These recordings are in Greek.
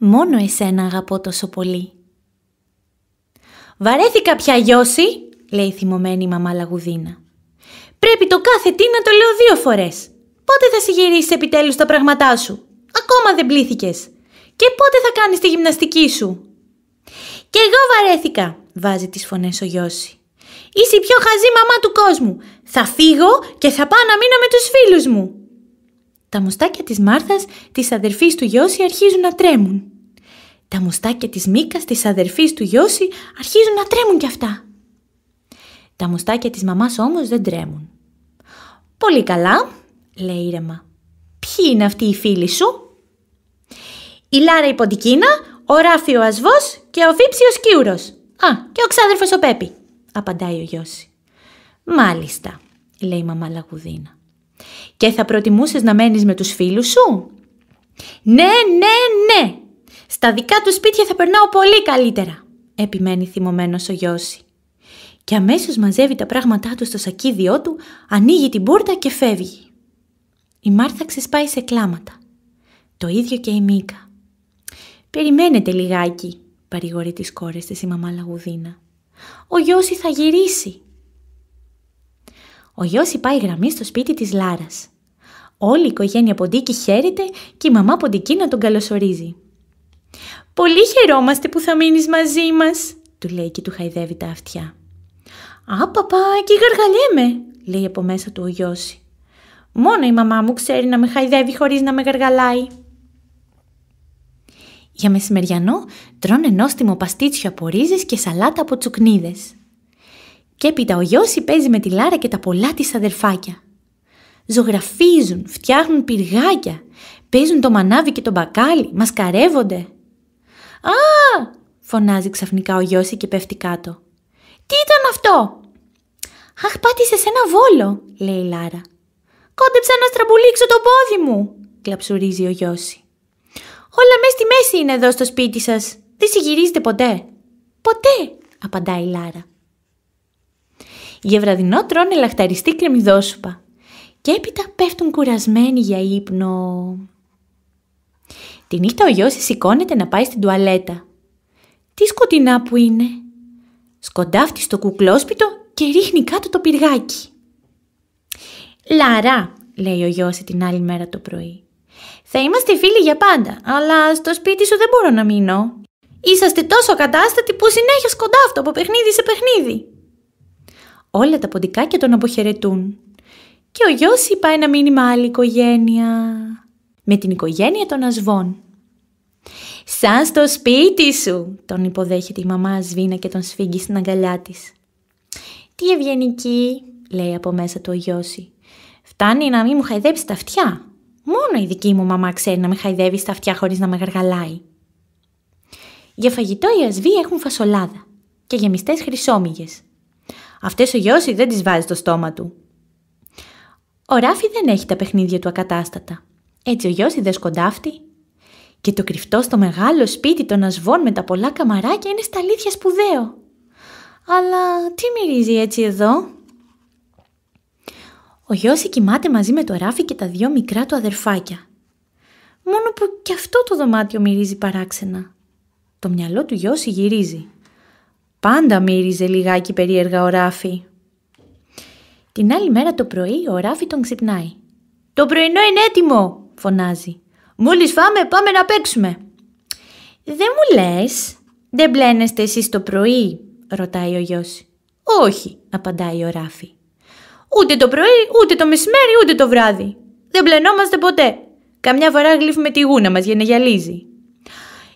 Μόνο εσένα αγαπώ τόσο πολύ. «Βαρέθηκα πια, Γιώση», λέει θυμωμένη η μαμά Λαγουδίνα. «Πρέπει το κάθε τι να το λέω δύο φορές. Πότε θα συγυρίσει επιτέλους τα πράγματά σου. Ακόμα δεν πλήθηκες! Και πότε θα κάνεις τη γυμναστική σου». «Κι εγώ βαρέθηκα», βάζει τις φωνές ο Γιώση. «Είσαι η πιο χαζή μαμά του κόσμου. Θα φύγω και θα πάω να μείνω με τους φίλους μου». Τα μουστάκια της Μάρθας, της αδερφής του Γιώση, αρχίζουν να τρέμουν. Τα μουστάκια της Μίκας, της αδερφής του Γιώση, αρχίζουν να τρέμουν κι αυτά. Τα μουστάκια της μαμάς όμως δεν τρέμουν. «Πολύ καλά», λέει ήρεμα. «Ποιοι είναι αυτοί οι φίλοι σου» «Η Λάρα η Ποντικίνα, ο Ράφι ο Ασβός και ο Φίψιος Κιούρος». «Α, και ο ξάδερφος ο Πέπι», απαντάει ο Γιώση. «Μάλιστα», λέει η μαμά Λαγουδίνα. Και θα προτιμούσες να μένεις με τους φίλους σου? Ναι, ναι, ναι! Στα δικά του σπίτια θα περνάω πολύ καλύτερα, επιμένει θυμωμένος ο Γιώση. Και αμέσως μαζεύει τα πράγματά του στο σακίδιό του, ανοίγει την πόρτα και φεύγει. Η Μάρθα ξεσπάει σε κλάματα. Το ίδιο και η Μίκα. «Περιμένετε λιγάκι», παρηγορεί τις κόρες της η μαμά Λαγουδίνα. «Ο Γιώση θα γυρίσει. Ο γιος πάει γραμμή στο σπίτι της Λάρας. Όλη η οικογένεια Ποντίκη χαίρεται και η μαμά Ποντική να τον καλωσορίζει. «Πολύ χαιρόμαστε που θα μείνεις μαζί μας», του λέει και του χαϊδεύει τα αυτιά. «Α, παπά, και γαργαλέμαι, λέει από μέσα του ο Γιώση. «Μόνο η μαμά μου ξέρει να με χαϊδεύει χωρίς να με γαργαλάει». Για μεσημεριανό τρώνε νόστιμο παστίτσιο από ρύζες και σαλάτα από τσουκνίδες. Και έπειτα ο Γιώση παίζει με τη Λάρα και τα πολλά της αδερφάκια. Ζωγραφίζουν, φτιάχνουν πυργάκια, παίζουν το μανάβι και το μπακάλι, μασκαρεύονται. «Α!» φωνάζει ξαφνικά ο Γιώση και πέφτει κάτω. «Τι ήταν αυτό» «Αχ, πάτησε σε ένα βόλο», λέει η Λάρα. «Κόντεψα να στραμπουλήξω το πόδι μου», κλαψουρίζει ο Γιώση. «Όλα μέσα στη μέση είναι εδώ στο σπίτι σας. Δεν συγυρίζετε ποτέ». «Ποτέ», απαντάει η Λάρα. Για βραδινό τρώνε λαχταριστή κρεμμυδόσουπα. Και έπειτα πέφτουν κουρασμένοι για ύπνο. Την νύχτα ο γιος σηκώνεται να πάει στην τουαλέτα. Τι σκοτεινά που είναι. Σκοντάφτει στο κουκλόσπιτο και ρίχνει κάτω το πυργάκι. Λαρά, λέει ο γιος την άλλη μέρα το πρωί. Θα είμαστε φίλοι για πάντα, αλλά στο σπίτι σου δεν μπορώ να μείνω. Είσαστε τόσο κατάστατοι που συνέχεια σκοντάφτω από παιχνίδι σε παιχνίδι. Όλα τα ποντικάκια τον αποχαιρετούν. Και ο γιος πάει ένα μήνυμα άλλη οικογένεια. Με την οικογένεια των ασβών. «Σαν στο σπίτι σου», τον υποδέχεται η μαμά ασβήνα και τον σφίγγει στην αγκαλιά της. «Τι ευγενική», λέει από μέσα του ο Γιώση. «Φτάνει να μην μου χαϊδέψει τα αυτιά. Μόνο η δική μου μαμά ξέρει να με χαϊδεύει στα αυτιά χωρίς να με γαργαλάει». Για φαγητό οι ασβοί έχουν φασολάδα και γεμιστές χρυσόμυγες. Αυτές ο Γιώση δεν τις βάζει στο στόμα του. Ο Ράφι δεν έχει τα παιχνίδια του ακατάστατα. Έτσι ο Γιώση δεν σκοντάφτει. Και το κρυφτό στο μεγάλο σπίτι των ασβών με τα πολλά καμαράκια είναι στα αλήθεια σπουδαίο. Αλλά τι μυρίζει έτσι εδώ. Ο Γιώση κοιμάται μαζί με το Ράφι και τα δυο μικρά του αδερφάκια. Μόνο που κι αυτό το δωμάτιο μυρίζει παράξενα. Το μυαλό του Γιώση γυρίζει. Πάντα μύριζε λιγάκι περίεργα ο Ράφη. Την άλλη μέρα το πρωί ο Ράφη τον ξυπνάει. «Το πρωινό είναι έτοιμο», φωνάζει. «Μόλις φάμε πάμε να παίξουμε». «Δεν μου λες, δεν μπλένεστε εσείς το πρωί», ρωτάει ο γιος. «Όχι», απαντάει ο Ράφη. «Ούτε το πρωί, ούτε το μεσημέρι, ούτε το βράδυ. Δεν μπλενόμαστε ποτέ. Καμιά φορά γλύφουμε τη γούνα μας για να γυαλίζει».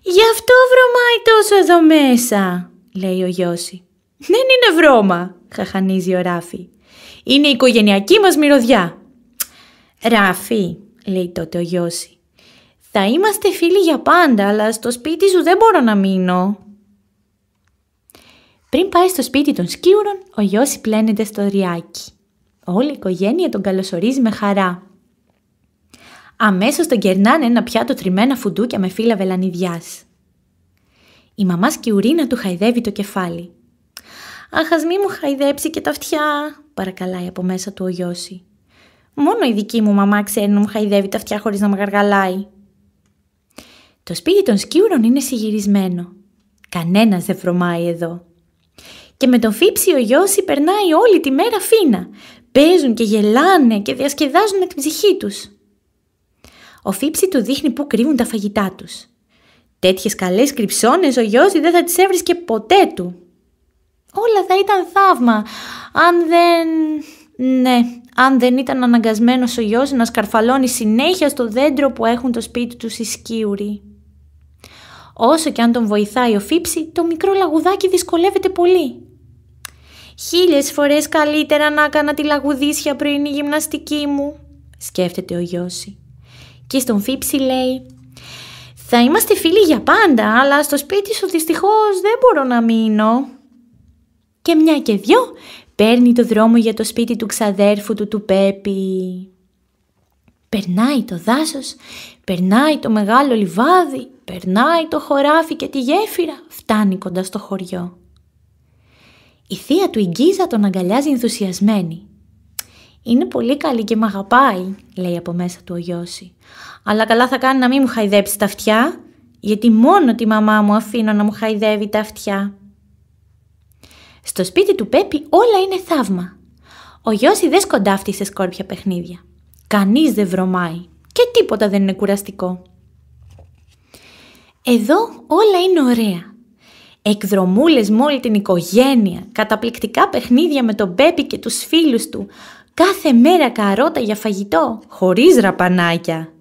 «Γι' αυτό βρωμάει τόσο εδώ μέσα», λέει ο Γιώση. Δεν είναι βρώμα, χαχανίζει ο Ράφη. Είναι η οικογενειακή μας μυρωδιά. Ράφη, λέει τότε ο Γιώση. Θα είμαστε φίλοι για πάντα, αλλά στο σπίτι σου δεν μπορώ να μείνω. Πριν πάει στο σπίτι των σκύουρων, ο Γιώση πλένεται στο ριάκι. Όλη η οικογένεια τον καλωσορίζει με χαρά. Αμέσως τον κερνάνε ένα πιάτο τριμμένα φουντούκια με φύλλα βελανιδιάς. Η μαμά σκιουρίνα του χαϊδεύει το κεφάλι. «Αχ, μη μου χαϊδέψει και τα αυτιά», παρακαλάει από μέσα του ο Γιώση. «Μόνο η δική μου μαμά ξέρει να μου χαϊδεύει τα αυτιά χωρίς να με γαργαλάει». Το σπίτι των σκιούρων είναι συγυρισμένο. Κανένας δεν βρωμάει εδώ. Και με τον Φίψη ο Γιώση περνάει όλη τη μέρα φίνα. Παίζουν και γελάνε και διασκεδάζουν με την ψυχή τους. Ο Φίψη του δείχνει πού κρύβουν τα φαγητά τους. Τέτοιες καλές κρυψώνες ο Γιώση δεν θα τις έβρισκε ποτέ του. Όλα θα ήταν θαύμα, αν δεν... Ναι, αν δεν ήταν αναγκασμένος ο γιος να σκαρφαλώνει συνέχεια στο δέντρο που έχουν το σπίτι τους οι σκύουροι. Όσο και αν τον βοηθάει ο Φίψη, το μικρό λαγουδάκι δυσκολεύεται πολύ. «Χίλιες φορές καλύτερα να έκανα τη λαγουδίσια πριν η γυμναστική μου», σκέφτεται ο Γιώση. Και στον Φίψη λέει θα είμαστε φίλοι για πάντα, αλλά στο σπίτι σου δυστυχώς δεν μπορώ να μείνω. Και μια και δυο παίρνει το δρόμο για το σπίτι του ξαδέρφου του του Πέπι. Περνάει το δάσος, περνάει το μεγάλο λιβάδι, περνάει το χωράφι και τη γέφυρα, φτάνει κοντά στο χωριό. Η θεία του Ιγκίζα τον αγκαλιάζει ενθουσιασμένη. Είναι πολύ καλή και μ' αγαπάει, λέει από μέσα του ο Γιώση. Αλλά καλά θα κάνει να μην μου χαϊδέψει τα αυτιά, γιατί μόνο τη μαμά μου αφήνω να μου χαϊδεύει τα αυτιά. Στο σπίτι του Πέπι όλα είναι θαύμα. Ο Γιώση δεν σκοντάφτει σε σκόρπια παιχνίδια. Κανείς δεν βρωμάει και τίποτα δεν είναι κουραστικό. Εδώ όλα είναι ωραία. Εκδρομούλες με όλη την οικογένεια, καταπληκτικά παιχνίδια με τον Πέπι και τους φίλους του, κάθε μέρα καρότα για φαγητό, χωρίς ραπανάκια.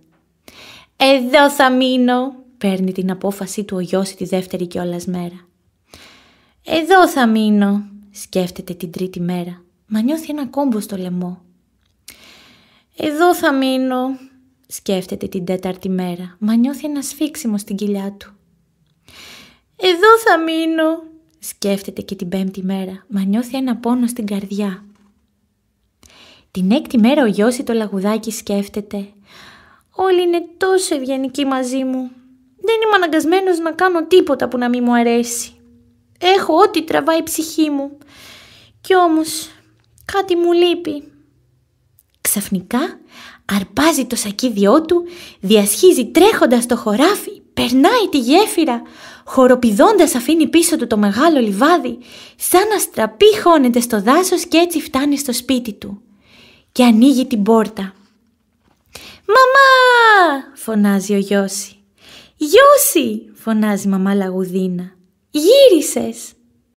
«Εδώ θα μείνω», παίρνει την απόφαση του ο γιος τη δεύτερη κιόλας μέρα. «Εδώ θα μείνω», σκέφτεται την τρίτη μέρα, μα νιώθει ένα κόμπο στο λαιμό. «Εδώ θα μείνω», σκέφτεται την τέταρτη μέρα, μα νιώθει ένα σφίξιμο στην κοιλιά του. «Εδώ θα μείνω», σκέφτεται και την πέμπτη μέρα, μα νιώθει ένα πόνο στην καρδιά. Την έκτη μέρα ο ή το λαγουδάκι σκέφτεται «Όλοι είναι τόσο ευγενικοί μαζί μου. Δεν είμαι αναγκασμένος να κάνω τίποτα που να μην μου αρέσει. Έχω ό,τι τραβάει η ψυχή μου. Κι όμως κάτι μου λείπει». Ξαφνικά αρπάζει το σακίδιό του, διασχίζει τρέχοντας το χωράφι, περνάει τη γέφυρα, χοροπηδώντας αφήνει πίσω του το μεγάλο λιβάδι, σαν αστραπή χώνεται στο δάσος και έτσι φτάνει στο σπίτι του και ανοίγει την πόρτα. «Μαμά!» φωνάζει ο Γιώση. «Γιώση!» φωνάζει η μαμά Λαγουδίνα. «Γύρισες!»